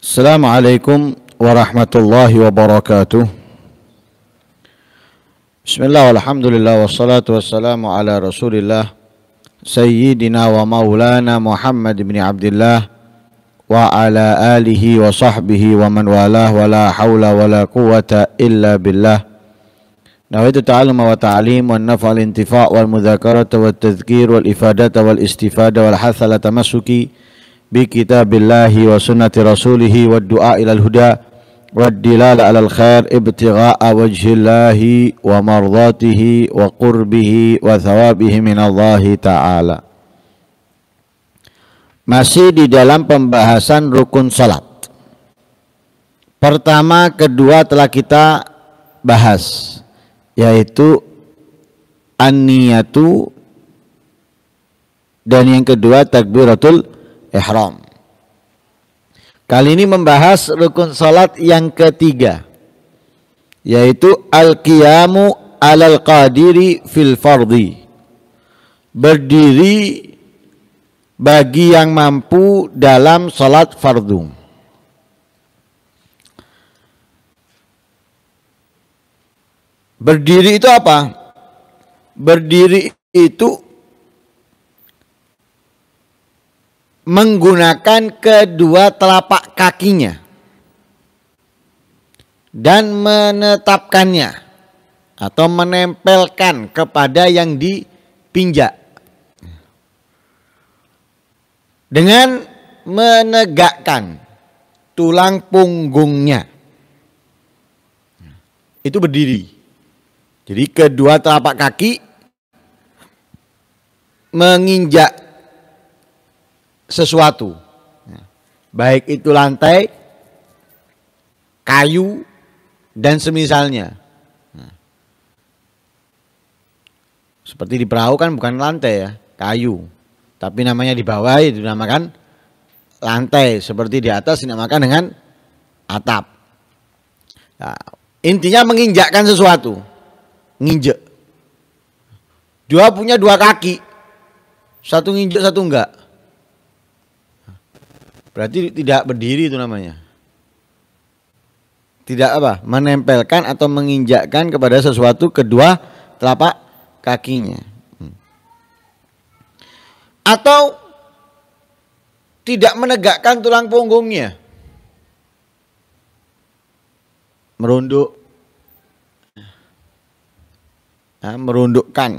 السلام عليكم ورحمة الله وبركاته بسم الله والحمد لله والصلاة والسلام على رسول الله سيدنا ومولانا محمد بن عبد الله وعلى آله وصحبه ومن والاه ولا حول ولا قوة إلا بالله نويت التعلم والتعليم والنفع والانتفاع والمذاكرة والتذكير والإفادة والاستفادة والحث على تمسكي bi kitabillahi wa sunnati rasulihi wa du'a ilal huda wa dilala alal khair ibtigha'a wajhillahi wa mardatihi wa qurbihi wa thawabihi minallahi ta'ala masih di dalam pembahasan rukun salat pertama kedua telah kita bahas yaitu an dan yang kedua takbiratul ihram. Kali ini membahas rukun salat yang ketiga yaitu al-qiyamu alal qadiri fil fardhi. Berdiri bagi yang mampu dalam salat fardhu. Berdiri itu apa? Berdiri itu menggunakan kedua telapak kakinya dan menetapkannya atau menempelkan kepada yang dipinjak dengan menegakkan tulang punggungnya itu berdiri jadi kedua telapak kaki menginjak sesuatu. Baik itu lantai, kayu, dan semisalnya. Seperti di perahu kan bukan lantai ya, kayu. Tapi namanya di bawah itu dinamakan lantai. Seperti di atas dinamakan dengan atap. Nah, intinya menginjakkan sesuatu. Nginjek. Dua punya dua kaki. Satu nginjek, satu enggak. Berarti tidak berdiri itu namanya. Tidak apa? Menempelkan atau menginjakkan kepada sesuatu kedua telapak kakinya. Hmm. Atau tidak menegakkan tulang punggungnya. Merunduk. Nah, merundukkan.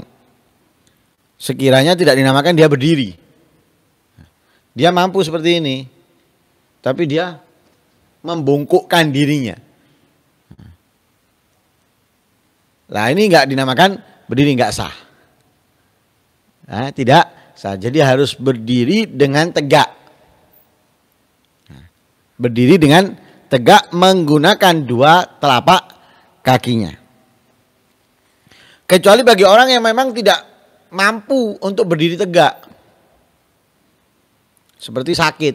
Sekiranya tidak dinamakan dia berdiri. Dia mampu seperti ini. Tapi dia membungkukkan dirinya. Nah ini nggak dinamakan berdiri nggak sah. Nah, tidak sah. Jadi harus berdiri dengan tegak. berdiri dengan tegak menggunakan dua telapak kakinya. Kecuali bagi orang yang memang tidak mampu untuk berdiri tegak. Seperti sakit.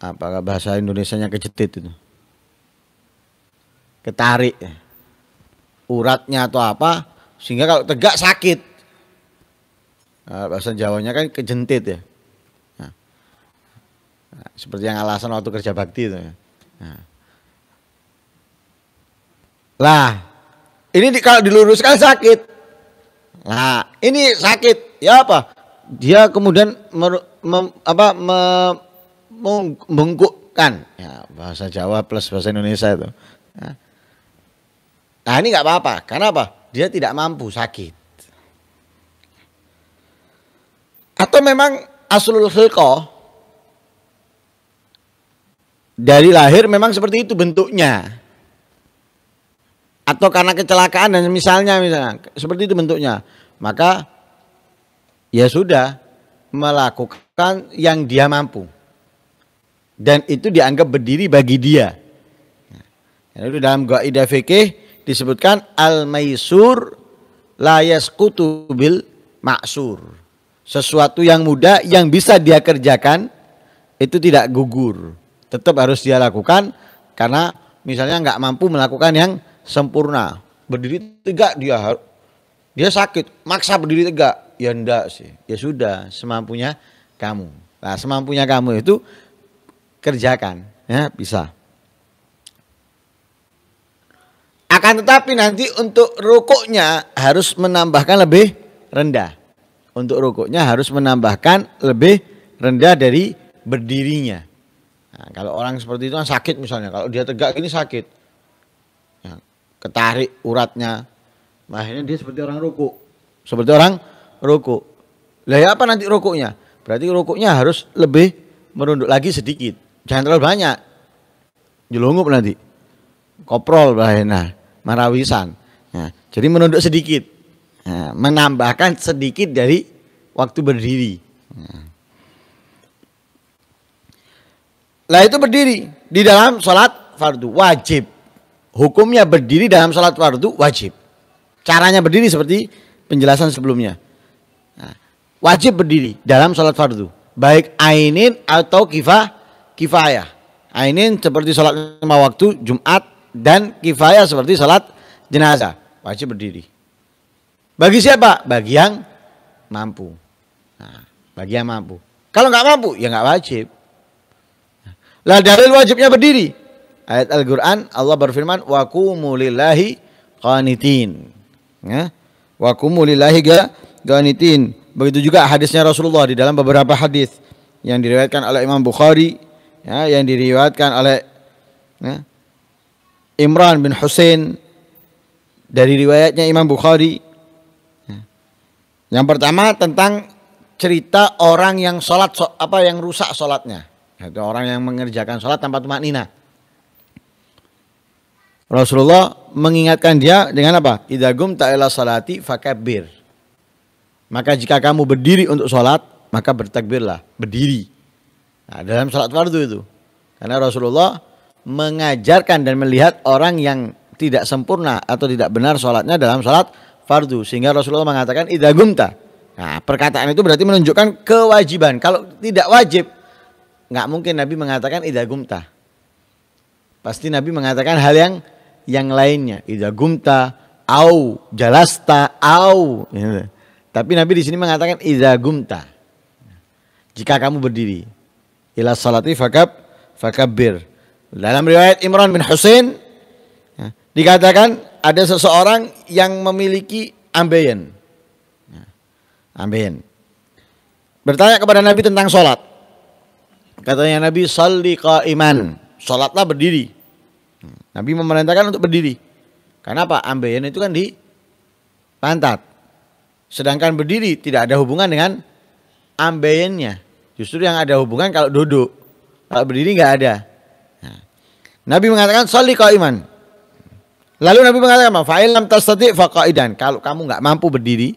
apakah bahasa Indonesia-nya kejetit itu ketarik uratnya atau apa sehingga kalau tegak sakit nah, bahasa Jawanya kan kejentit ya nah, nah, seperti yang alasan waktu kerja bakti itu ya. nah. lah ini di, kalau diluruskan sakit lah ini sakit ya apa dia kemudian mer, mem, apa mem, membungkukkan ya, bahasa Jawa plus bahasa Indonesia itu ya. nah ini nggak apa-apa karena apa dia tidak mampu sakit atau memang aslul hilko dari lahir memang seperti itu bentuknya atau karena kecelakaan dan misalnya misalnya seperti itu bentuknya maka ya sudah melakukan yang dia mampu dan itu dianggap berdiri bagi dia. Nah, itu dalam kaidah fikih disebutkan al-maisur layas kutubil maksur. Sesuatu yang muda yang bisa dia kerjakan itu tidak gugur. Tetap harus dia lakukan karena misalnya nggak mampu melakukan yang sempurna. Berdiri tegak dia harus dia sakit, maksa berdiri tegak. Ya enggak sih. Ya sudah, semampunya kamu. Nah, semampunya kamu itu kerjakan, ya bisa. Akan tetapi nanti untuk rukuknya harus menambahkan lebih rendah. Untuk rukuknya harus menambahkan lebih rendah dari berdirinya. Nah, kalau orang seperti itu kan sakit misalnya, kalau dia tegak ini sakit. Ya, ketarik uratnya. Nah, akhirnya dia seperti orang rukuk, Seperti orang rukuk. Lah ya apa nanti rukuknya? Berarti rukuknya harus lebih merunduk lagi sedikit jangan terlalu banyak jelungup nanti koprol bahaya nah marawisan nah, jadi menunduk sedikit nah, menambahkan sedikit dari waktu berdiri nah. lah itu berdiri di dalam sholat fardu wajib hukumnya berdiri dalam sholat fardu wajib caranya berdiri seperti penjelasan sebelumnya nah, wajib berdiri dalam sholat fardu baik ainin atau kifah kifayah. ainin ah, seperti sholat lima waktu Jumat dan kifayah seperti sholat jenazah. Wajib berdiri. Bagi siapa? Bagi yang mampu. Nah, bagi yang mampu. Kalau nggak mampu, ya nggak wajib. Lah dalil wajibnya berdiri. Ayat Al-Quran Allah berfirman, Wa kumulillahi qanitin. Ya. Wa kumulillahi qanitin. Begitu juga hadisnya Rasulullah di dalam beberapa hadis yang diriwayatkan oleh Imam Bukhari ya, yang diriwayatkan oleh ya, Imran bin Husain dari riwayatnya Imam Bukhari. Ya. Yang pertama tentang cerita orang yang sholat apa yang rusak sholatnya. Itu orang yang mengerjakan sholat tanpa tumak nina. Rasulullah mengingatkan dia dengan apa? Idagum ta'ala salati fakabir. Maka jika kamu berdiri untuk sholat, maka bertakbirlah, berdiri. Nah, dalam sholat fardu itu. Karena Rasulullah mengajarkan dan melihat orang yang tidak sempurna atau tidak benar sholatnya dalam sholat fardu. Sehingga Rasulullah mengatakan idagumta. Nah perkataan itu berarti menunjukkan kewajiban. Kalau tidak wajib, nggak mungkin Nabi mengatakan idagumta. Pasti Nabi mengatakan hal yang yang lainnya. Idagumta, au, jalasta, au. Gitu. Tapi Nabi di sini mengatakan idagumta. Jika kamu berdiri ila salati fakab fakabir. Dalam riwayat Imran bin Husain ya, dikatakan ada seseorang yang memiliki ambeien. Ya, ambeien. Bertanya kepada Nabi tentang sholat. Katanya Nabi, salli iman. Sholatlah berdiri. Nabi memerintahkan untuk berdiri. Karena apa? Ambeien itu kan di pantat. Sedangkan berdiri tidak ada hubungan dengan ambeiennya. Justru yang ada hubungan kalau duduk. Kalau berdiri nggak ada. Nah. Nabi mengatakan kau iman. Lalu Nabi mengatakan apa? Fa'ilam tasati faqaidan. Kalau kamu nggak mampu berdiri,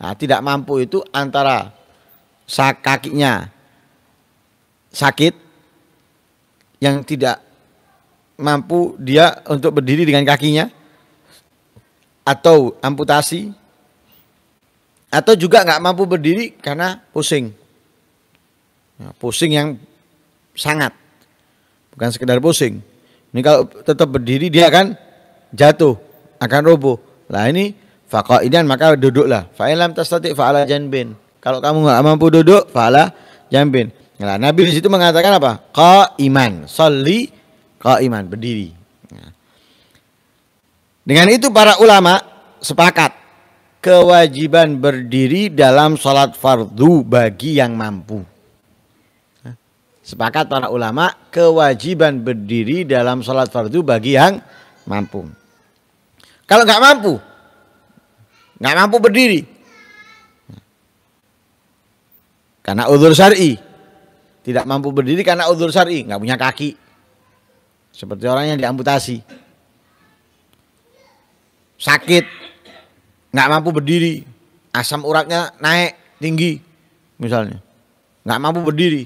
nah, tidak mampu itu antara sak kakinya sakit yang tidak mampu dia untuk berdiri dengan kakinya atau amputasi atau juga nggak mampu berdiri karena pusing Ya, pusing yang sangat. Bukan sekedar pusing. Ini kalau tetap berdiri dia akan jatuh, akan roboh. Nah ini faqaidan maka duduklah. Fa lam tastati fa'ala janbin. Kalau kamu nggak mampu duduk, fa'ala janbin. Nah, Nabi di situ mengatakan apa? Qaiman, salli qaiman, berdiri. Ya. Dengan itu para ulama sepakat kewajiban berdiri dalam sholat fardu bagi yang mampu sepakat para ulama kewajiban berdiri dalam sholat fardu bagi yang mampu. Kalau nggak mampu, nggak mampu berdiri karena udur syari, tidak mampu berdiri karena udur syari, nggak punya kaki, seperti orang yang diamputasi, sakit, nggak mampu berdiri, asam uratnya naik tinggi, misalnya, nggak mampu berdiri,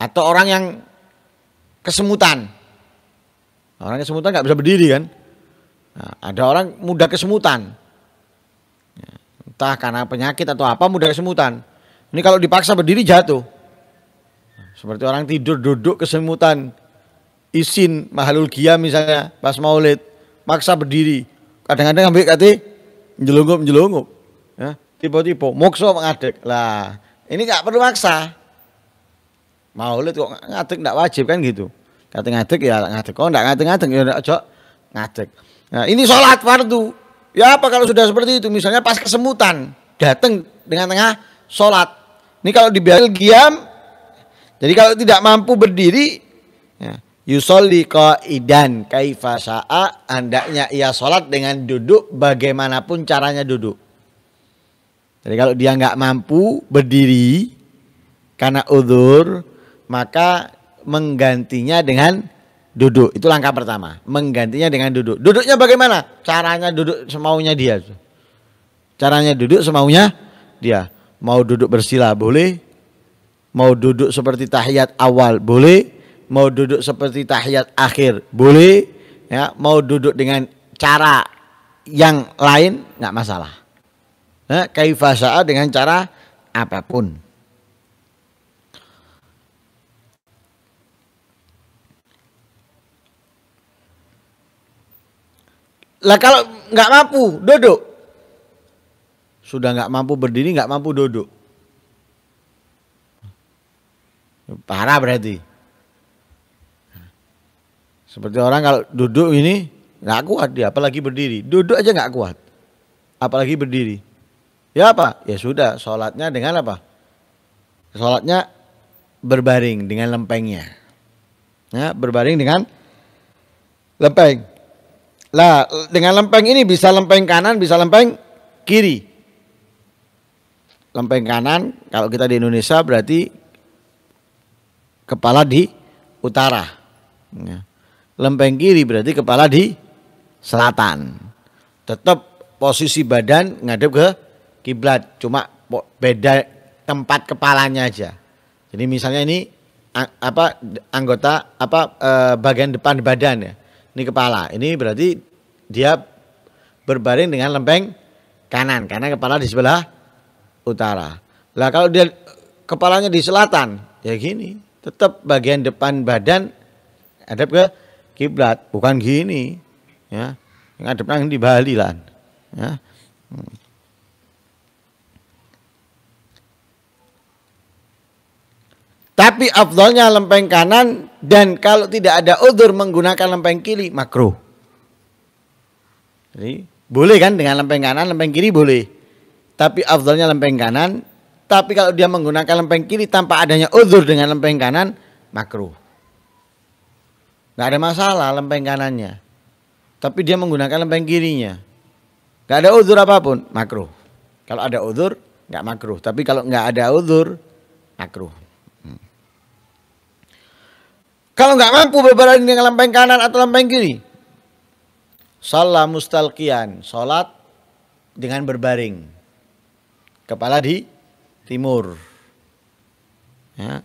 atau orang yang kesemutan. Orang kesemutan nggak bisa berdiri kan? Nah, ada orang mudah kesemutan, entah karena penyakit atau apa mudah kesemutan. Ini kalau dipaksa berdiri jatuh. Seperti orang tidur duduk kesemutan. Isin mahalul kia misalnya pas maulid maksa berdiri. Kadang-kadang ambil kati menjelungup-menjelungup. Ya, tiba-tiba mokso mengadek. Lah, ini nggak perlu maksa. Maulid kok ngadeg ndak wajib kan gitu. Kata ngadeg ya ngadeg. Kok ndak ngadeg-ngadeg ya ojo ngadeg. Nah, ini sholat fardu. Ya apa kalau sudah seperti itu? Misalnya pas kesemutan, datang dengan tengah sholat. Ini kalau di diam. Jadi kalau tidak mampu berdiri, ya, yusolli idan kaifa sa'a andaknya ia sholat dengan duduk bagaimanapun caranya duduk. Jadi kalau dia nggak mampu berdiri karena udur, maka menggantinya dengan duduk. Itu langkah pertama, menggantinya dengan duduk. Duduknya bagaimana? Caranya duduk semaunya dia. Caranya duduk semaunya dia. Mau duduk bersila boleh, mau duduk seperti tahiyat awal boleh, mau duduk seperti tahiyat akhir boleh, ya, mau duduk dengan cara yang lain nggak masalah. Nah, ya, kaifasa dengan cara apapun. Lah kalau nggak mampu duduk. Sudah nggak mampu berdiri, nggak mampu duduk. Parah berarti. Seperti orang kalau duduk ini nggak kuat dia, apalagi berdiri. Duduk aja nggak kuat, apalagi berdiri. Ya apa? Ya sudah, sholatnya dengan apa? Sholatnya berbaring dengan lempengnya. Ya, berbaring dengan lempeng. Lah, dengan lempeng ini bisa lempeng kanan, bisa lempeng kiri. Lempeng kanan, kalau kita di Indonesia berarti kepala di utara. Ya. Lempeng kiri berarti kepala di selatan. Tetap posisi badan ngadep ke kiblat, cuma beda tempat kepalanya aja. Jadi misalnya ini apa anggota apa eh, bagian depan badan ya ini kepala. Ini berarti dia berbaring dengan lempeng kanan karena kepala di sebelah utara. Lah kalau dia kepalanya di selatan, ya gini, tetap bagian depan badan ada ke kiblat, bukan gini. Ya. Yang ada di Bali lah. Ya. Hmm. Tapi afdolnya lempeng kanan dan kalau tidak ada udur menggunakan lempeng kiri makruh. Jadi boleh kan dengan lempeng kanan, lempeng kiri boleh. Tapi afdolnya lempeng kanan. Tapi kalau dia menggunakan lempeng kiri tanpa adanya udur dengan lempeng kanan makruh. Gak ada masalah lempeng kanannya. Tapi dia menggunakan lempeng kirinya. Gak ada udur apapun makruh. Kalau ada udur gak makruh. Tapi kalau gak ada udur makruh. Kalau nggak mampu berbaring dengan lempeng kanan atau lempeng kiri. Salah mustalkian, sholat dengan berbaring. Kepala di timur. Ya.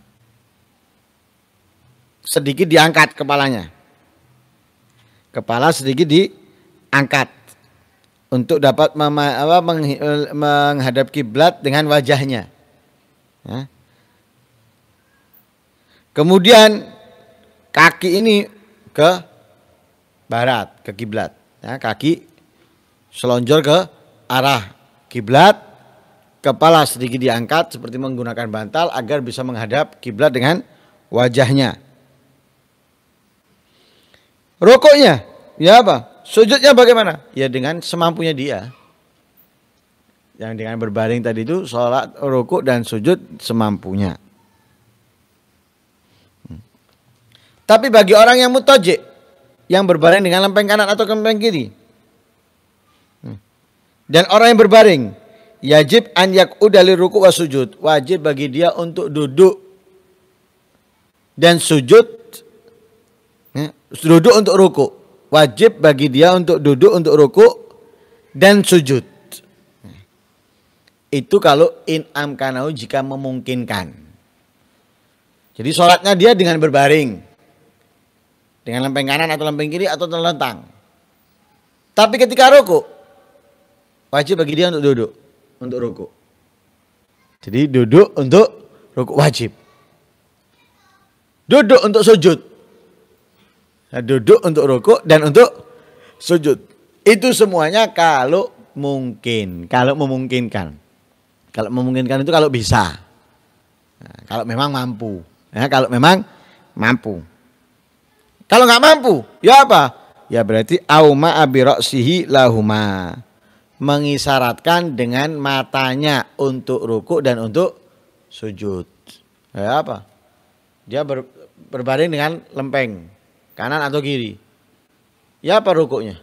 Sedikit diangkat kepalanya. Kepala sedikit diangkat untuk dapat mema, apa, meng, menghadap kiblat dengan wajahnya. Ya. Kemudian kaki ini ke barat, ke kiblat. Ya, kaki selonjor ke arah kiblat, kepala sedikit diangkat seperti menggunakan bantal agar bisa menghadap kiblat dengan wajahnya. Rokoknya, ya apa? Sujudnya bagaimana? Ya dengan semampunya dia. Yang dengan berbaring tadi itu sholat, rokok dan sujud semampunya. Tapi bagi orang yang mutojik, yang berbaring dengan lempeng kanan atau lempeng kiri. Hmm. Dan orang yang berbaring, yajib an udali ruku wa sujud. Wajib bagi dia untuk duduk dan sujud. Ya, duduk untuk ruku. Wajib bagi dia untuk duduk untuk ruku dan sujud. Hmm. Itu kalau in amkanau jika memungkinkan. Jadi sholatnya dia dengan berbaring dengan lempeng kanan atau lempeng kiri atau terlentang. Tapi ketika ruku wajib bagi dia untuk duduk untuk ruku. Jadi duduk untuk ruku wajib. Duduk untuk sujud. Nah, duduk untuk ruku dan untuk sujud. Itu semuanya kalau mungkin, kalau memungkinkan. Kalau memungkinkan itu kalau bisa. Nah, kalau memang mampu. Nah, kalau memang mampu. Kalau nggak mampu, ya apa? Ya berarti auma abiroksihi lahuma. Mengisyaratkan dengan matanya untuk ruku dan untuk sujud. Ya apa? Dia ber, berbaring dengan lempeng. Kanan atau kiri. Ya apa rukunya?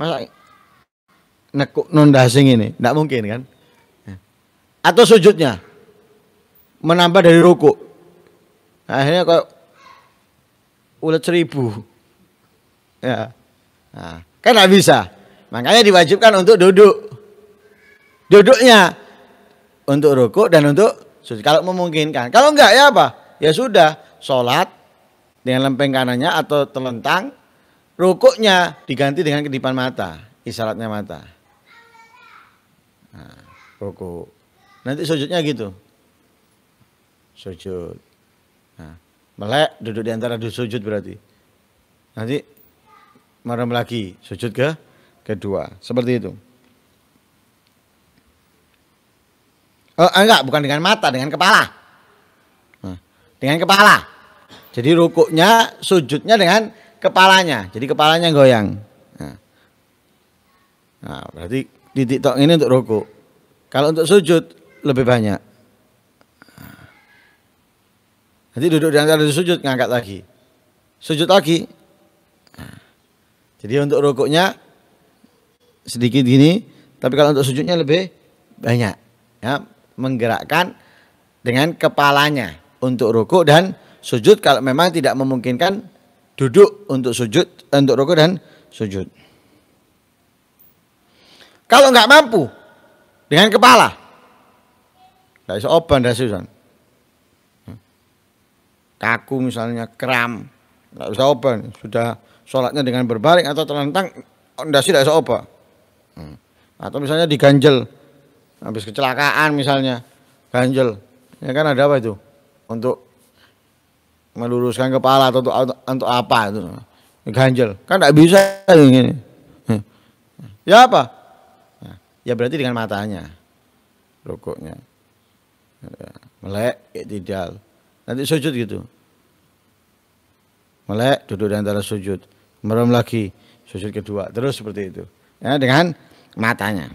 Masa nekuk non dasing ini? Nggak mungkin kan? Atau sujudnya? Menambah dari ruku? akhirnya kok ulat seribu ya nah, kan nggak bisa makanya diwajibkan untuk duduk duduknya untuk rukuk dan untuk sujud kalau memungkinkan kalau enggak ya apa ya sudah sholat dengan lempeng kanannya atau telentang rukuknya diganti dengan kedipan mata isyaratnya mata nah, rukuk nanti sujudnya gitu sujud melek duduk di antara dua sujud berarti. Nanti merem lagi sujud ke kedua. Seperti itu. Oh, ah, enggak, bukan dengan mata, dengan kepala. Nah, dengan kepala. Jadi rukuknya, sujudnya dengan kepalanya. Jadi kepalanya goyang. Nah. nah berarti titik tok ini untuk rukuk. Kalau untuk sujud lebih banyak. Nanti duduk di antara sujud ngangkat lagi. Sujud lagi. Nah. Jadi untuk rukuknya sedikit gini, tapi kalau untuk sujudnya lebih banyak. Ya, menggerakkan dengan kepalanya untuk rukuk dan sujud kalau memang tidak memungkinkan duduk untuk sujud untuk rukuk dan sujud. Kalau nggak mampu dengan kepala, nggak bisa open dan kaku misalnya kram nggak bisa apa sudah sholatnya dengan berbalik atau terlentang ndak sih tidak bisa apa hmm. atau misalnya diganjel habis kecelakaan misalnya ganjel ya kan ada apa itu untuk meluruskan kepala atau untuk, untuk apa itu ganjel kan tidak bisa ini hmm. ya apa ya berarti dengan matanya rokoknya ya, melek tidak Nanti sujud gitu. Melek duduk di antara sujud. Merem lagi sujud kedua. Terus seperti itu. Ya, dengan matanya.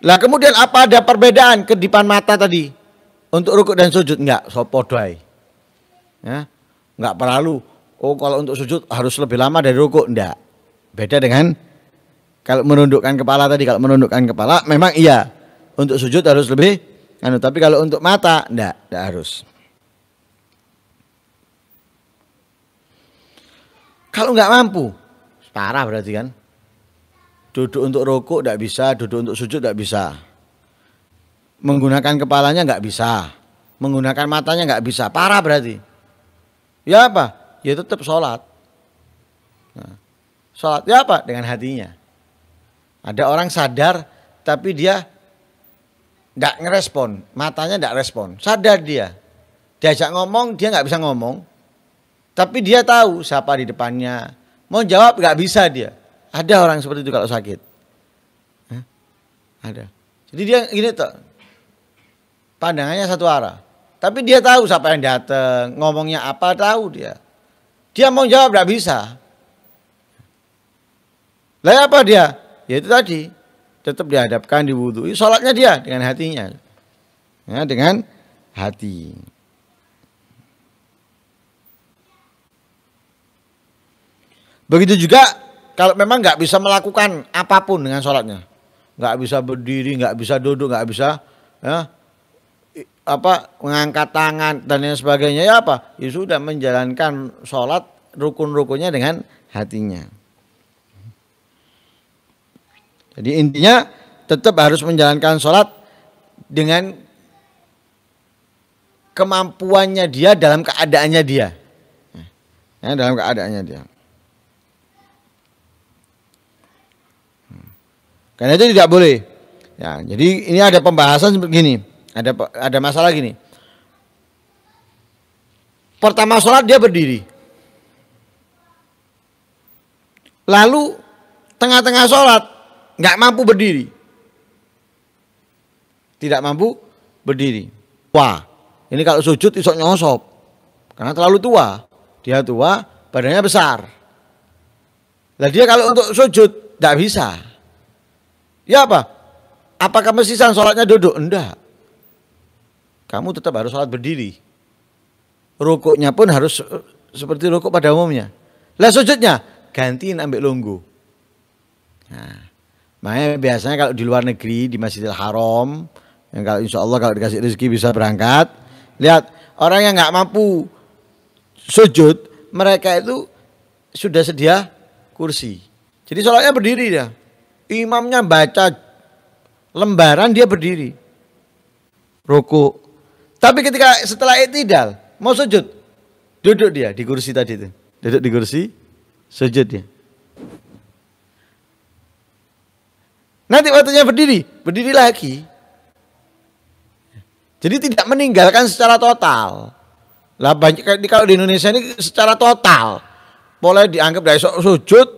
Lah kemudian apa ada perbedaan kedipan mata tadi? Untuk rukuk dan sujud enggak sopodai. Ya. Enggak perlu oh kalau untuk sujud harus lebih lama dari rukuk enggak. Beda dengan kalau menundukkan kepala tadi kalau menundukkan kepala memang iya untuk sujud harus lebih Anu, tapi kalau untuk mata, enggak, enggak harus. Kalau enggak mampu, parah berarti kan. Duduk untuk rokok enggak bisa, duduk untuk sujud enggak bisa. Menggunakan kepalanya enggak bisa. Menggunakan matanya enggak bisa, parah berarti. Ya apa? Ya tetap sholat. Nah, sholat ya apa? Dengan hatinya. Ada orang sadar tapi dia tidak ngerespon, matanya tidak respon. Sadar dia. Diajak ngomong, dia nggak bisa ngomong. Tapi dia tahu siapa di depannya. Mau jawab nggak bisa dia. Ada orang seperti itu kalau sakit. Hah? Ada. Jadi dia gini tuh. Pandangannya satu arah. Tapi dia tahu siapa yang datang, ngomongnya apa tahu dia. Dia mau jawab nggak bisa. Lah apa dia? Ya itu tadi, tetap dihadapkan wudhu. sholatnya dia dengan hatinya ya, dengan hati begitu juga kalau memang nggak bisa melakukan apapun dengan sholatnya nggak bisa berdiri nggak bisa duduk nggak bisa ya, apa mengangkat tangan dan lain sebagainya ya apa ya sudah menjalankan sholat rukun-rukunnya dengan hatinya jadi intinya tetap harus menjalankan sholat dengan kemampuannya dia dalam keadaannya dia. Ya, dalam keadaannya dia. Karena itu tidak boleh. Ya, jadi ini ada pembahasan seperti ini, Ada ada masalah gini. Pertama sholat dia berdiri. Lalu tengah-tengah sholat nggak mampu berdiri. Tidak mampu berdiri. Wah, ini kalau sujud isok nyosop. Karena terlalu tua. Dia tua, badannya besar. lah dia kalau untuk sujud, tidak bisa. Ya apa? Apakah mesisan sholatnya duduk? Enggak. Kamu tetap harus sholat berdiri. Rukuknya pun harus eh, seperti rukuk pada umumnya. Lah sujudnya gantiin ambil lunggu. Nah, Makanya biasanya kalau di luar negeri di Masjidil Haram yang kalau insya Allah kalau dikasih rezeki bisa berangkat. Lihat orang yang nggak mampu sujud mereka itu sudah sedia kursi. Jadi sholatnya berdiri ya. Imamnya baca lembaran dia berdiri. Ruku. Tapi ketika setelah itidal mau sujud duduk dia di kursi tadi itu. Duduk di kursi sujud dia. Nanti waktunya berdiri, berdiri lagi. Jadi tidak meninggalkan secara total. Lah banyak kalau di Indonesia ini secara total. Boleh dianggap dari sujud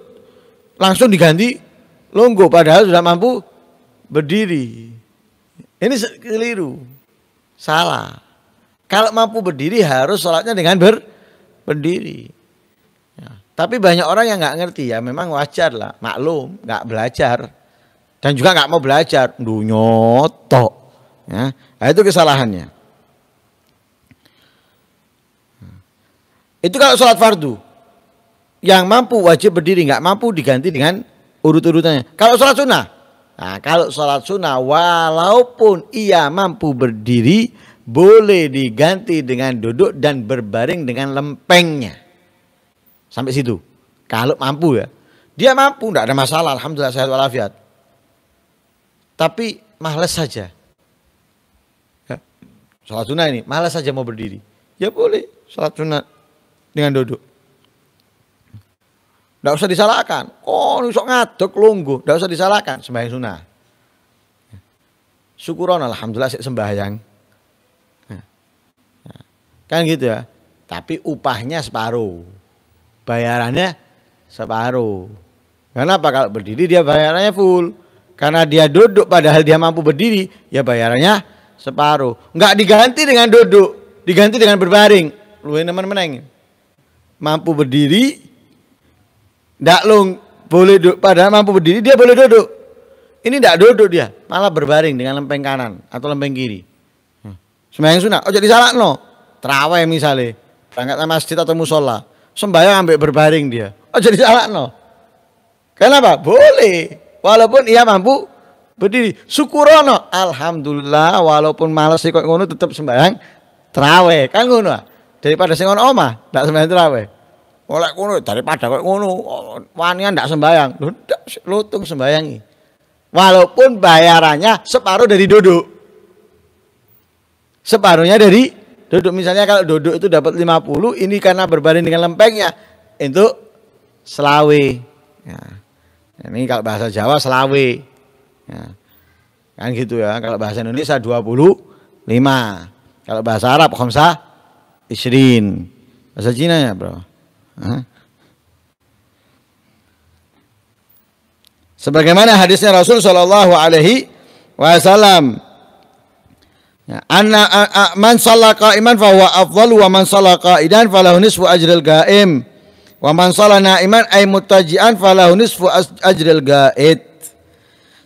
langsung diganti longgo padahal sudah mampu berdiri. Ini keliru. Salah. Kalau mampu berdiri harus sholatnya dengan ber berdiri. Ya. Tapi banyak orang yang nggak ngerti ya, memang wajar lah, maklum, nggak belajar dan juga nggak mau belajar dunyoto ya nah, itu kesalahannya itu kalau sholat fardu yang mampu wajib berdiri nggak mampu diganti dengan urut urutannya kalau sholat sunnah nah, kalau sholat sunnah walaupun ia mampu berdiri boleh diganti dengan duduk dan berbaring dengan lempengnya sampai situ kalau mampu ya dia mampu tidak ada masalah alhamdulillah sehat walafiat tapi malas saja. Ya. Salat sunnah ini, malas saja mau berdiri. Ya boleh, salat sunnah dengan duduk. Tidak usah disalahkan. Oh, sok ngaduk lunggu. Tidak usah disalahkan. Sembahyang sunnah. Ya. Syukuron alhamdulillah saya sembahyang. Ya. Ya. Kan gitu ya. Tapi upahnya separuh. Bayarannya separuh. Kenapa kalau berdiri dia bayarannya full. Karena dia duduk padahal dia mampu berdiri, ya bayarannya separuh. Enggak diganti dengan duduk, diganti dengan berbaring. Lu teman meneng. Mampu berdiri, enggak lu boleh duduk padahal mampu berdiri dia boleh duduk. Ini tidak duduk dia, malah berbaring dengan lempeng kanan atau lempeng kiri. Hmm. Sembahyang sunnah, oh jadi salah no. Teraweh misalnya, berangkat ke masjid atau musola, sembahyang ambek berbaring dia. Oh jadi salah no. Kenapa? Boleh. Walaupun ia mampu berdiri. Syukurono. Alhamdulillah walaupun males kok ngono tetap sembahyang terawih. Kan ngono. Ah. Daripada sing ono omah ndak sembahyang terawih. Oh, Oleh ngono daripada kok ngono wanian ndak sembahyang. Lu lutung sembayangi. Walaupun bayarannya separuh dari duduk. Separuhnya dari duduk. Misalnya kalau duduk itu dapat 50, ini karena berbaring dengan lempengnya itu selawe. Ya. Ini kalau bahasa Jawa selawe. Ya. Kan gitu ya. Kalau bahasa Indonesia 25. Kalau bahasa Arab khamsah isrin. Bahasa Cina ya, Bro. Hah? Sebagaimana hadisnya Rasul Shallallahu alaihi wasallam Ya, anna a, a, man shalla qa'iman fa huwa afdalu wa man shalla qa'idan falahu nisfu ajril qa'im. Wa man shala na'iman ay mutaji'an falahu nisfu ajril ga'id.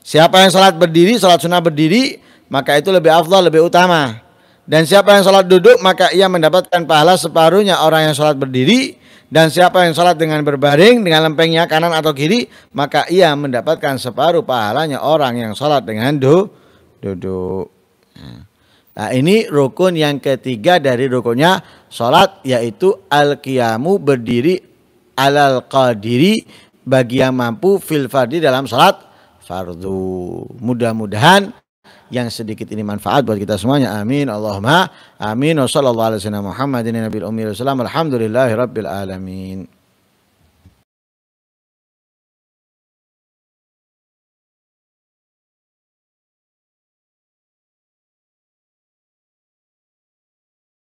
Siapa yang salat berdiri, salat sunnah berdiri, maka itu lebih afdal, lebih utama. Dan siapa yang salat duduk, maka ia mendapatkan pahala separuhnya orang yang salat berdiri. Dan siapa yang salat dengan berbaring, dengan lempengnya kanan atau kiri, maka ia mendapatkan separuh pahalanya orang yang salat dengan du duduk. Nah ini rukun yang ketiga dari rukunnya sholat yaitu al-qiyamu berdiri alal qadiri bagi yang mampu fil fardi dalam salat fardu. Mudah-mudahan yang sedikit ini manfaat buat kita semuanya. Amin. Allahumma amin. Wassallallahu alaihi wasallam Muhammadin nabil ummi wasallam. Alhamdulillahirabbil alamin.